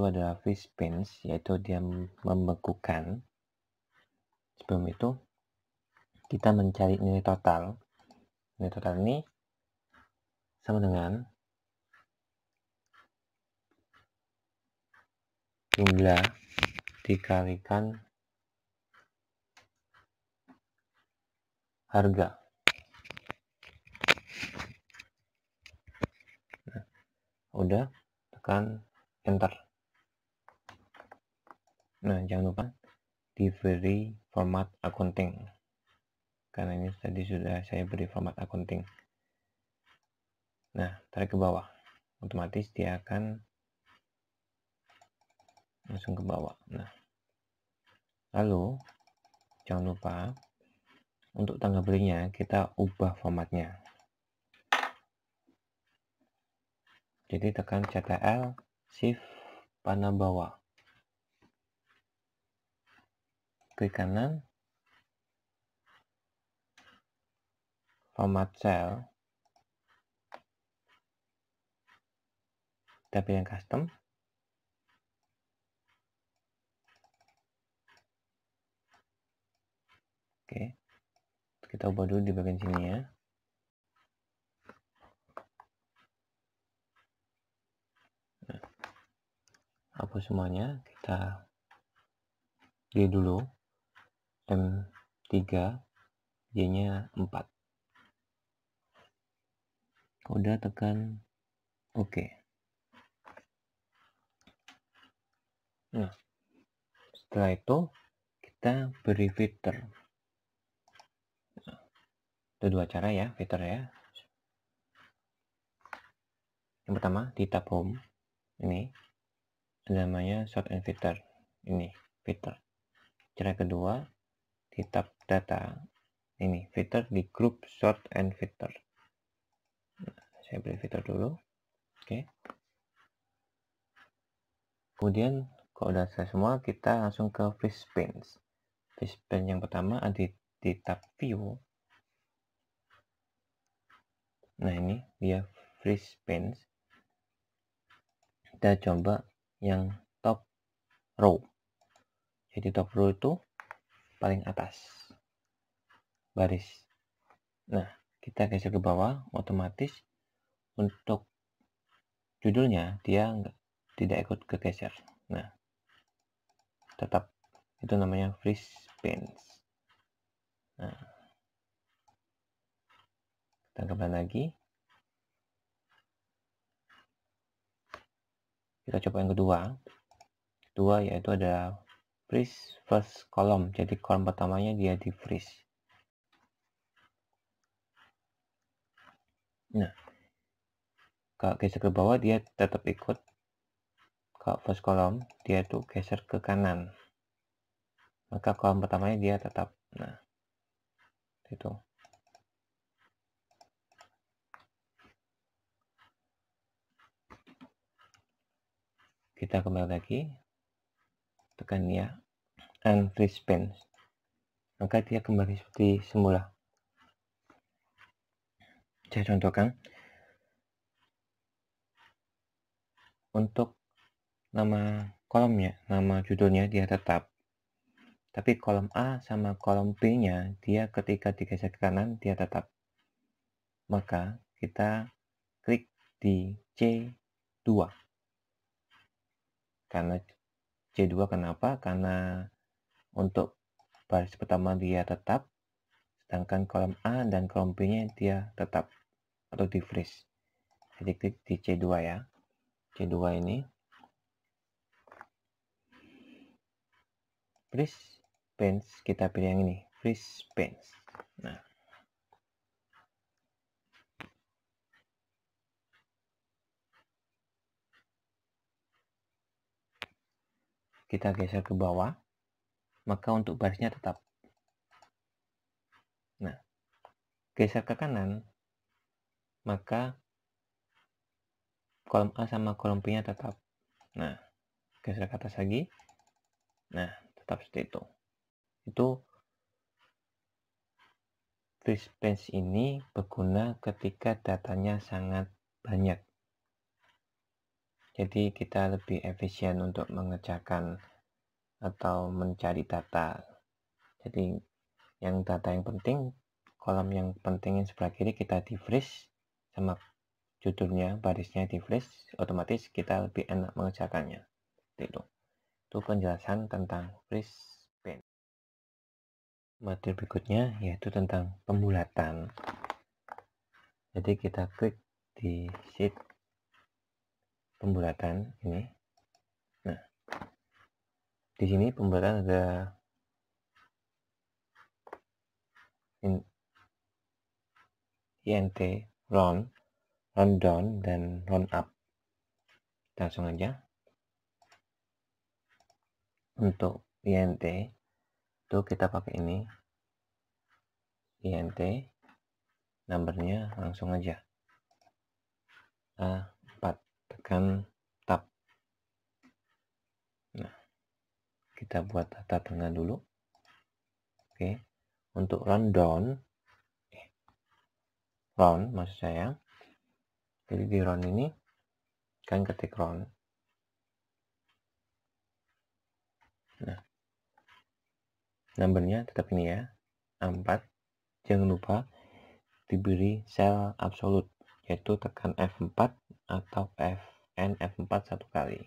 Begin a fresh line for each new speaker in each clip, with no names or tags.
itu adalah fish pinch yaitu dia membekukan sebelum itu kita mencari nilai total nilai total ini sama dengan jumlah dikalikan harga nah, udah tekan enter Nah, jangan lupa diberi format accounting. Karena ini tadi sudah saya beri format accounting. Nah, tarik ke bawah. Otomatis dia akan langsung ke bawah. Nah, lalu jangan lupa untuk tanggal belinya kita ubah formatnya. Jadi tekan CTRL Shift panah bawah. kanan format cell kita pilih yang custom oke kita ubah dulu di bagian sini ya nah, apa semuanya kita G dulu M3 Y-nya 4. Udah tekan OK. Nah, setelah itu kita beri filter. ada itu dua cara ya, filter ya. Yang pertama di tab home ini namanya short and filter ini filter. Cara kedua kitab data ini filter di grup short and filter nah, saya beri filter dulu oke kemudian kalau udah selesai semua kita langsung ke fish panes fish pane yang pertama ada di, di tab view nah ini dia fish panes kita coba yang top row jadi top row itu paling atas baris. Nah, kita geser ke bawah, otomatis untuk judulnya dia tidak ikut kegeser. Nah, tetap itu namanya freeze pins. Nah, kita kembali lagi. Kita coba yang kedua. Kedua yaitu ada freeze first column jadi kolom pertamanya dia di freeze nah kalau geser ke bawah dia tetap ikut kalau first column dia tuh geser ke kanan maka kolom pertamanya dia tetap nah itu kita kembali lagi tekan ya kan and respawn maka dia kembali seperti semula saya contohkan untuk nama kolomnya nama judulnya dia tetap tapi kolom A sama kolom B nya dia ketika digeser ke kanan dia tetap maka kita klik di C2 karena dua kenapa? Karena untuk baris pertama dia tetap, sedangkan kolom A dan kolom B-nya dia tetap atau di freeze. Jadi klik di C2 ya. C2 ini. Freeze pens kita pilih yang ini, freeze pens. Nah, kita geser ke bawah, maka untuk barisnya tetap. Nah, geser ke kanan, maka kolom A sama kolom b nya tetap. Nah, geser ke atas lagi. Nah, tetap seperti itu. Itu free space ini berguna ketika datanya sangat banyak jadi kita lebih efisien untuk mengerjakan atau mencari data jadi yang data yang penting kolom yang penting yang sebelah kiri kita di freeze sama judulnya barisnya di freeze otomatis kita lebih enak mengerjakannya itu itu penjelasan tentang freeze pen materi berikutnya yaitu tentang pembulatan jadi kita klik di sheet pembulatan ini. Nah, di sini pembulatan ada INT, round, round down, dan round up. langsung aja. Untuk INT, itu kita pakai ini. INT, numbernya langsung aja. Nah, tekan tab. Nah, kita buat tata tengah dulu. Oke, untuk rundown, down, eh, round maksud saya. Jadi di round ini kan ketik round. Nah, numbernya tetap ini ya, 4. Jangan lupa diberi sel absolut yaitu tekan F4 atau F 5 Nf F4 satu kali.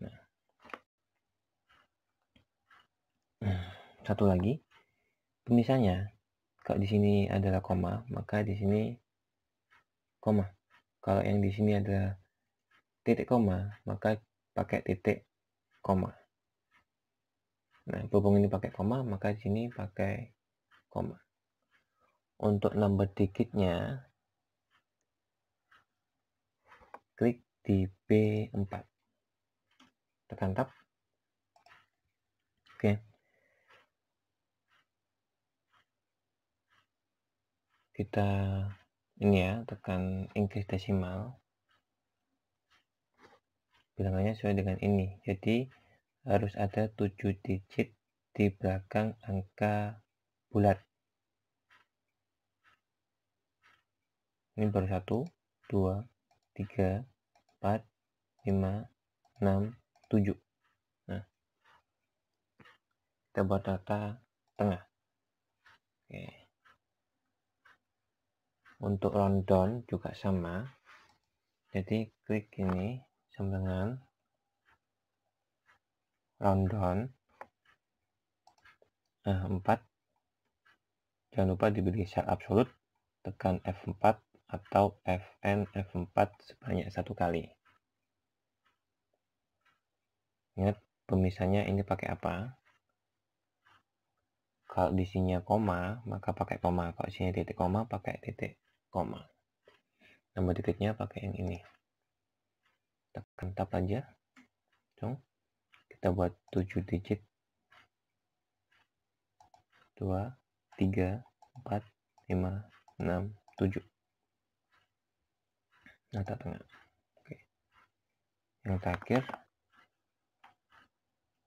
Nah. nah. Satu lagi, pemisahnya, kalau di sini adalah koma, maka di sini koma. Kalau yang di sini ada titik koma, maka pakai titik koma. Nah, berhubung ini pakai koma, maka di sini pakai koma. Untuk number digitnya, klik di B4 tekan tab oke kita ini ya tekan Inggris desimal bilangannya sesuai dengan ini jadi harus ada 7 digit di belakang angka bulat ini baru 1 2 3, 4, 5, 6, 7. Nah, kita buat rata tengah. Oke. Untuk round juga sama. Jadi klik ini sama dengan round Nah, 4. Jangan lupa diberi share absolut. Tekan F4 atau Fn F4 sebanyak satu kali. Ingat pemisahnya ini pakai apa? Kalau di sini koma, maka pakai koma. Kalau di sini titik koma, pakai titik koma. Nama titiknya pakai yang ini. Tekan tab aja. Cung. Kita buat 7 digit. 2, 3, 4, 5, 6, 7 data tengah oke yang terakhir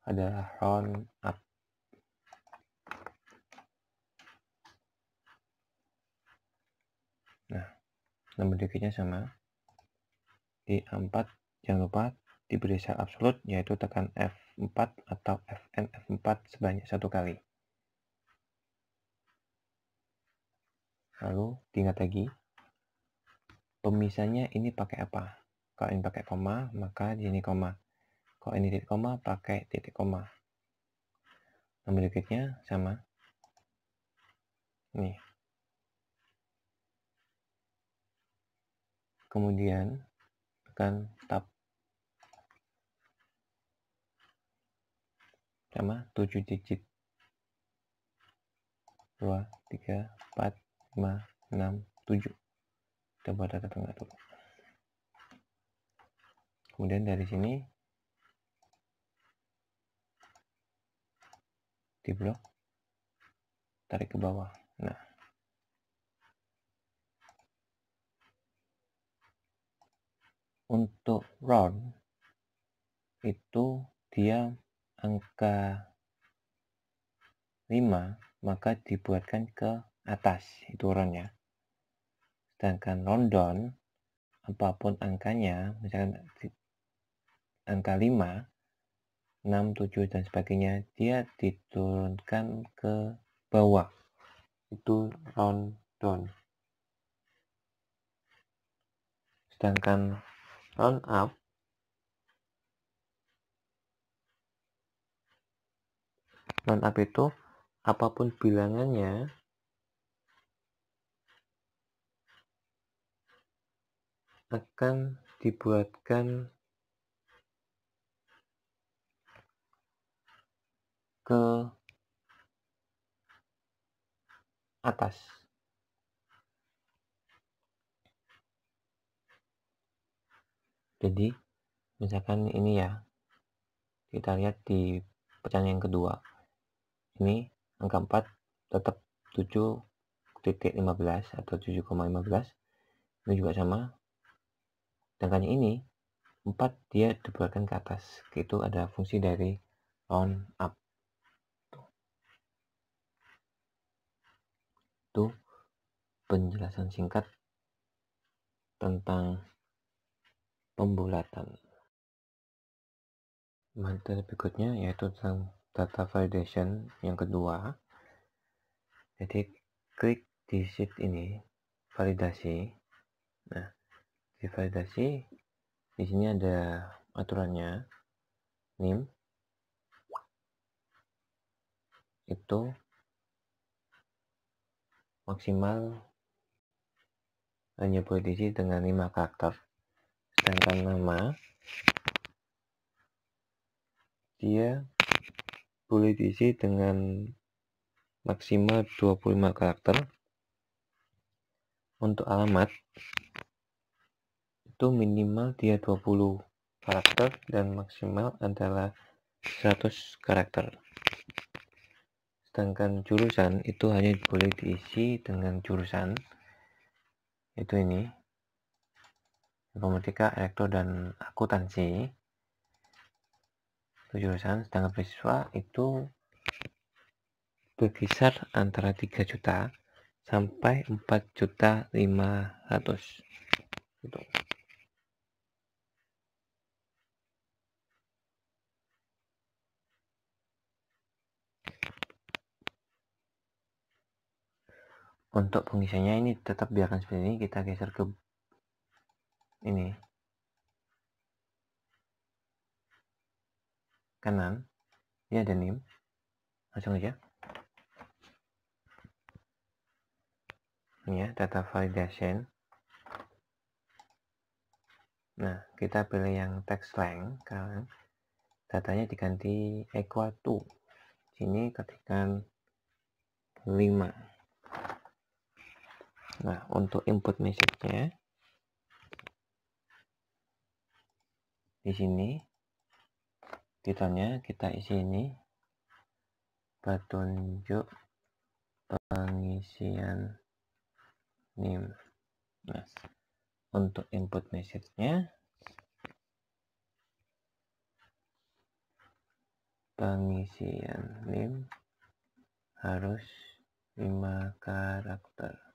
adalah round up nah nomor dikitnya sama di e A4 jangan lupa diberi sel absolut yaitu tekan F4 atau Fn F4 sebanyak satu kali. Lalu diingat lagi Pemisahnya ini pakai apa? Kalau ini pakai koma, maka di sini koma. Kalau ini titik koma, pakai titik koma. Nomor berikutnya sama. Nih. Kemudian tekan tab. Sama 7 digit. 2, 3, 4, 5, 6, 7 data tengah dulu kemudian dari sini di blok tarik ke bawah nah untuk round itu dia angka 5 maka dibuatkan ke atas itu roundnya Sedangkan London, apapun angkanya, misalkan angka 5, 6, 7, dan sebagainya, dia diturunkan ke bawah. Itu London. Sedangkan round up round up itu apapun bilangannya akan dibuatkan ke atas. Jadi, misalkan ini ya, kita lihat di pecahan yang kedua. Ini angka 4 tetap 7 15 atau 7,15 ini juga sama Sedangkan ini 4 dia dibuatkan ke atas. Itu ada fungsi dari round up. Itu penjelasan singkat tentang pembulatan. Materi berikutnya yaitu tentang data validation yang kedua. Jadi klik di sheet ini validasi. Nah, validasi di sini ada aturannya nim itu maksimal hanya boleh diisi dengan lima karakter sedangkan nama dia boleh diisi dengan maksimal 25 karakter untuk alamat itu minimal dia 20 karakter dan maksimal adalah 100 karakter. Sedangkan jurusan itu hanya boleh diisi dengan jurusan itu ini informatika, elektro dan akuntansi itu jurusan sedangkan beasiswa itu berkisar antara 3 juta sampai 4 juta 500 gitu. untuk pengisiannya ini tetap biarkan seperti ini kita geser ke ini kanan ini ada nim. langsung aja ini ya data validation nah kita pilih yang text length kan datanya diganti equal to sini ketikan 5 Nah, untuk input message-nya di sini titelnya kita isi ini petunjuk pengisian NIM. Nah, untuk input message-nya pengisian NIM harus lima karakter.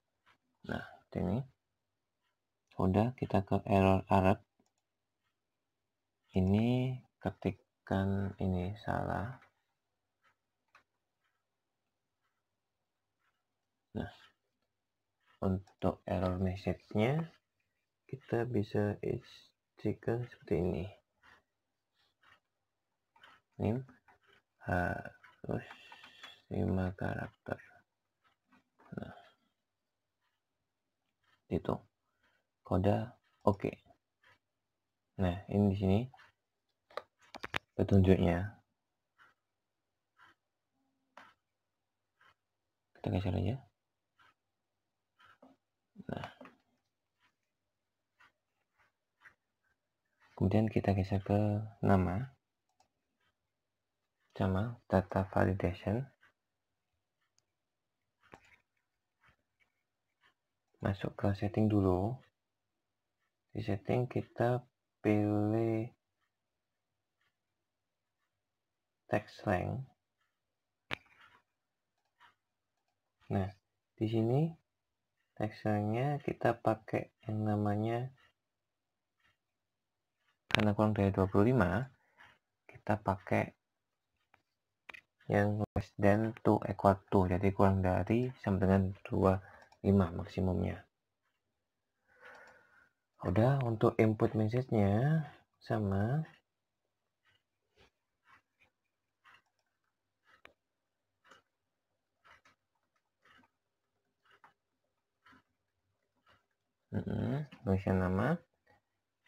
Nah, ini. Udah, kita ke error Arab. Ini ketikkan ini salah. Nah, untuk error message-nya kita bisa isikan seperti ini. Nim harus 5 karakter. gitu kode oke okay. nah ini di sini petunjuknya kita geser aja nah kemudian kita geser ke nama sama data validation masuk ke setting dulu di setting kita pilih text length nah di sini text lengthnya kita pakai yang namanya karena kurang dari 25 kita pakai yang less than to equal to jadi kurang dari sama dengan 2 5 maksimumnya. Udah untuk input message-nya sama Mm -hmm. nama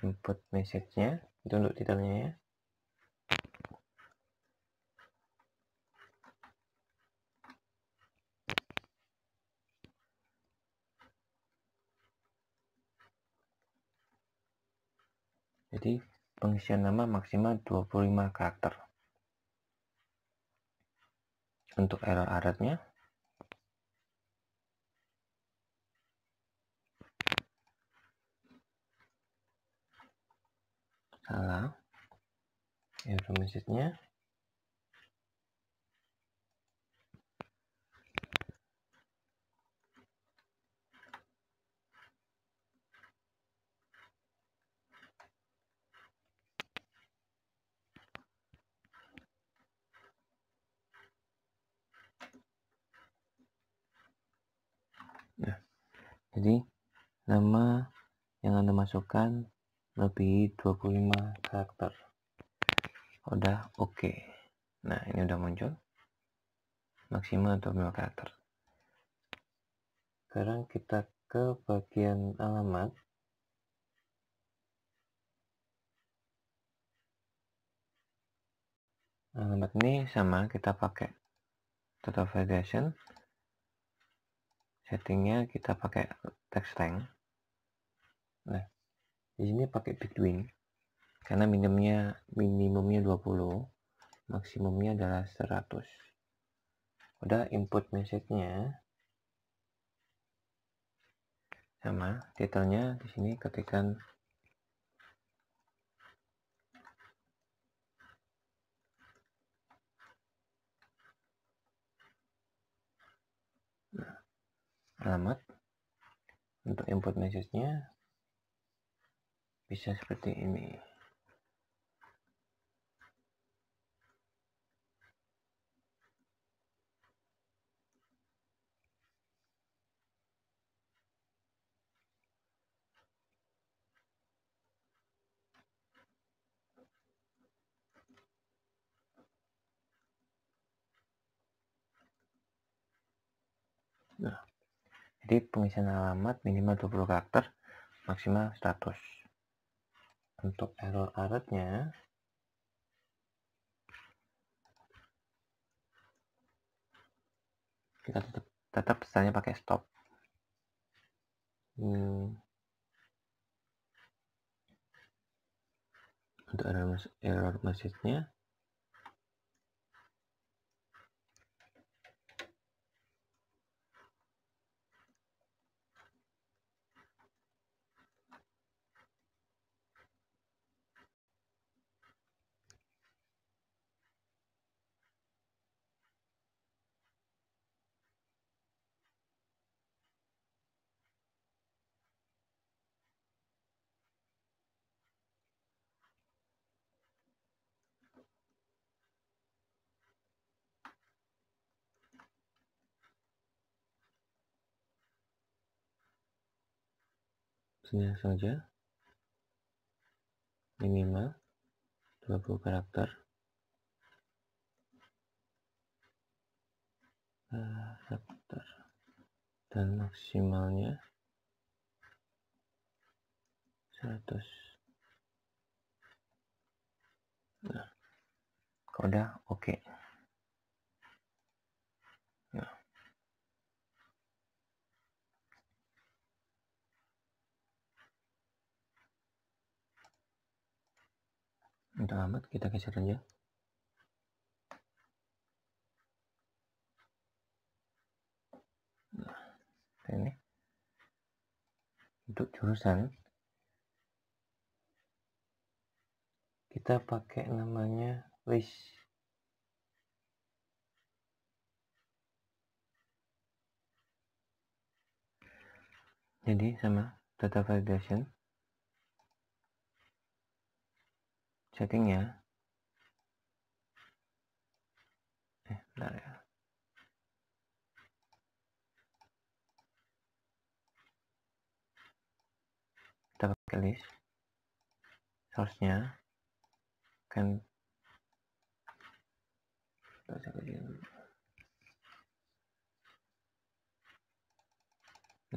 input message-nya itu untuk titelnya ya Jadi pengisian nama maksimal 25 karakter. Untuk error alertnya, salah informasinya masukkan lebih 25 karakter udah oke okay. nah ini udah muncul maksimal 25 karakter sekarang kita ke bagian alamat alamat ini sama kita pakai total variation settingnya kita pakai text length nah di sini pakai between karena minimumnya minimumnya 20 maksimumnya adalah 100 udah input message-nya sama titelnya di sini ketikan nah, alamat untuk input message-nya bisa seperti ini nah, jadi pengisian alamat minimal 20 karakter, maksimal 100 untuk error karetnya kita tetap tetap misalnya pakai stop hmm. untuk error, error message-nya teksnya saja minimal 20 karakter karakter dan maksimalnya 100 nah, kode oke okay. Untuk amat kita geser aja. Nah, ini. Untuk jurusan kita pakai namanya wish jadi sama data validation ya eh bentar ya kita pakai list source-nya kan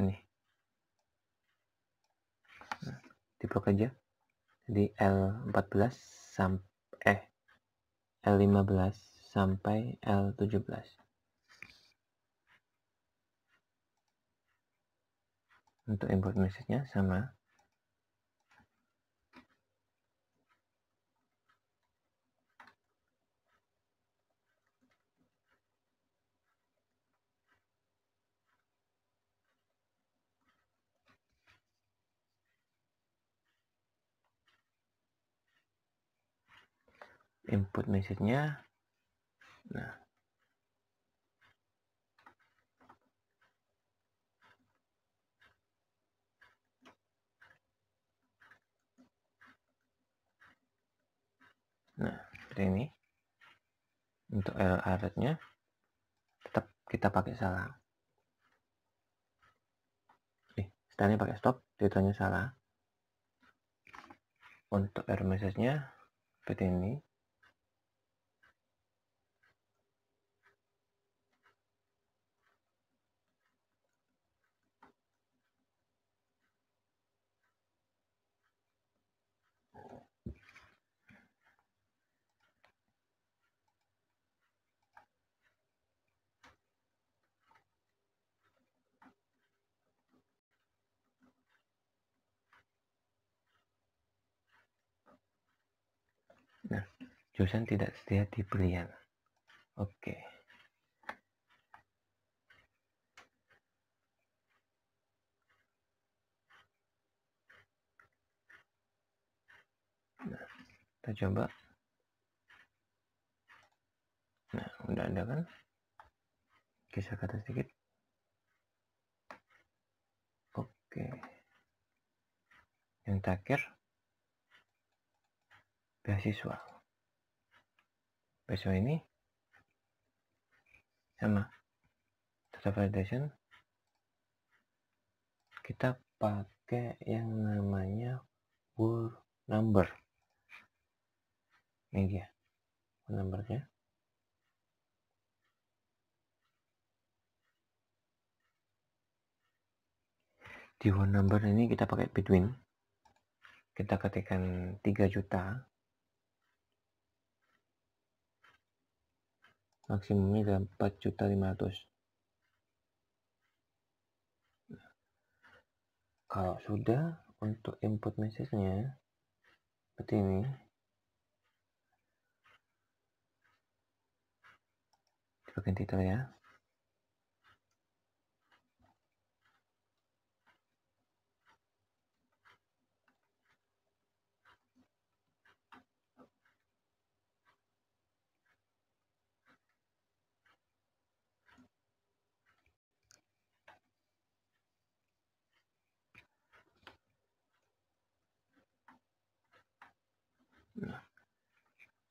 ini nah, diblok aja di L14 eh, sampai eh L15 sampai L17. Untuk import message-nya sama input message-nya. Nah. Nah, seperti ini. Untuk error alert nya tetap kita pakai salah. Eh, setelahnya pakai stop, detonnya salah. Untuk error message-nya seperti ini. Jurusan tidak setia di Brian. Oke. Nah, kita coba. Nah, udah ada kan? Kisah kata sedikit. Oke. Yang terakhir beasiswa besok ini sama data validation kita pakai yang namanya world number ini dia word numbernya di one number ini kita pakai between kita ketikkan 3 juta maksimumnya adalah 4 juta 500 kalau sudah untuk input message-nya seperti ini kita ganti ya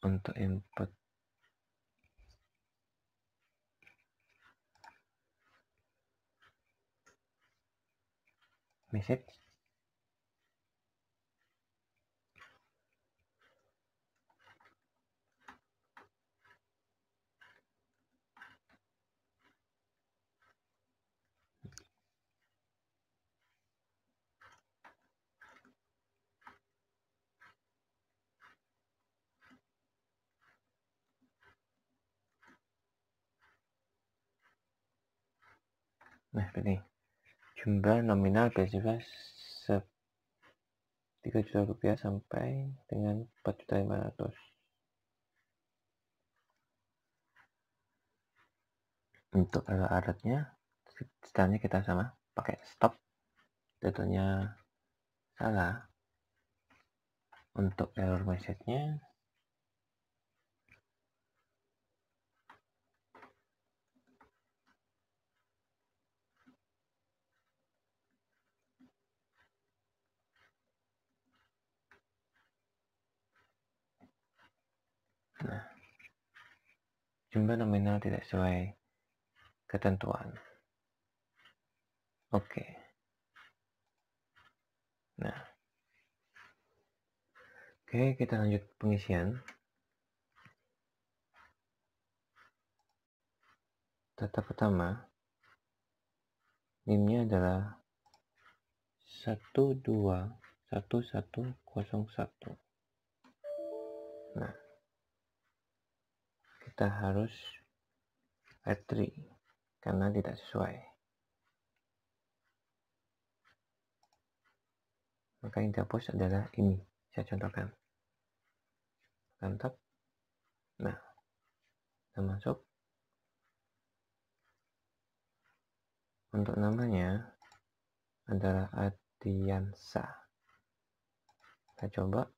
untuk input message Nah, ini jumlah nominal beasiswa tiga juta rupiah sampai dengan empat juta lima ratus untuk alatnya setelahnya kita sama pakai stop tentunya salah untuk error message nya jumlah nominal tidak sesuai ketentuan. Oke. Okay. Nah. Oke, okay, kita lanjut pengisian. Tata pertama, NIM-nya adalah 121101. Nah, kita harus retry karena tidak sesuai. Maka yang dihapus adalah ini. Saya contohkan. mantap Nah, kita masuk. Untuk namanya adalah Adiansa. Kita coba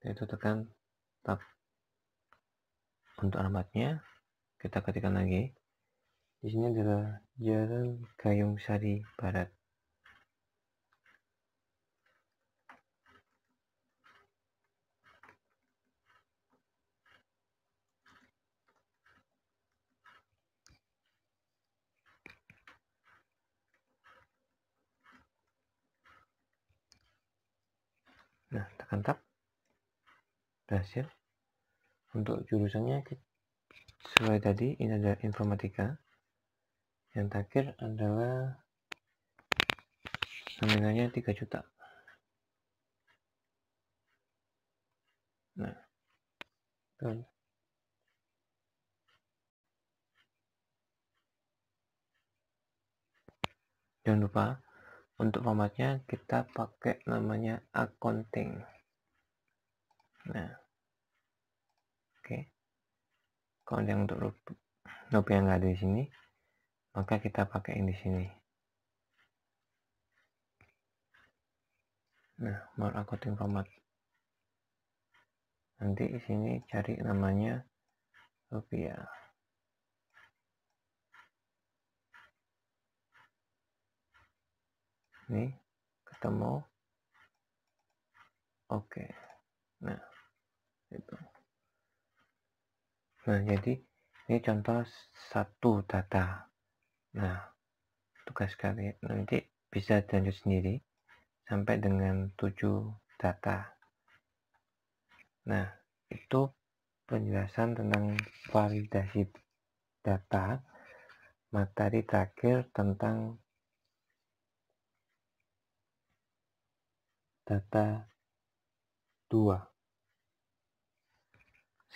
yaitu tekan tab untuk alamatnya kita ketikkan lagi di sini adalah Jalan Gayung Sari Barat Nah, tekan tab berhasil untuk jurusannya sesuai tadi ini adalah informatika yang terakhir adalah nominalnya 3 juta nah dan jangan lupa untuk formatnya kita pakai namanya accounting nah kalau yang untuk yang nggak ada di sini maka kita pakai yang di sini nah mau aku format nanti di sini cari namanya rupiah Ini ketemu oke okay. nah itu Nah, jadi ini contoh satu data. Nah, tugas kalian nanti bisa lanjut sendiri sampai dengan tujuh data. Nah, itu penjelasan tentang validasi data. Materi terakhir tentang data 2.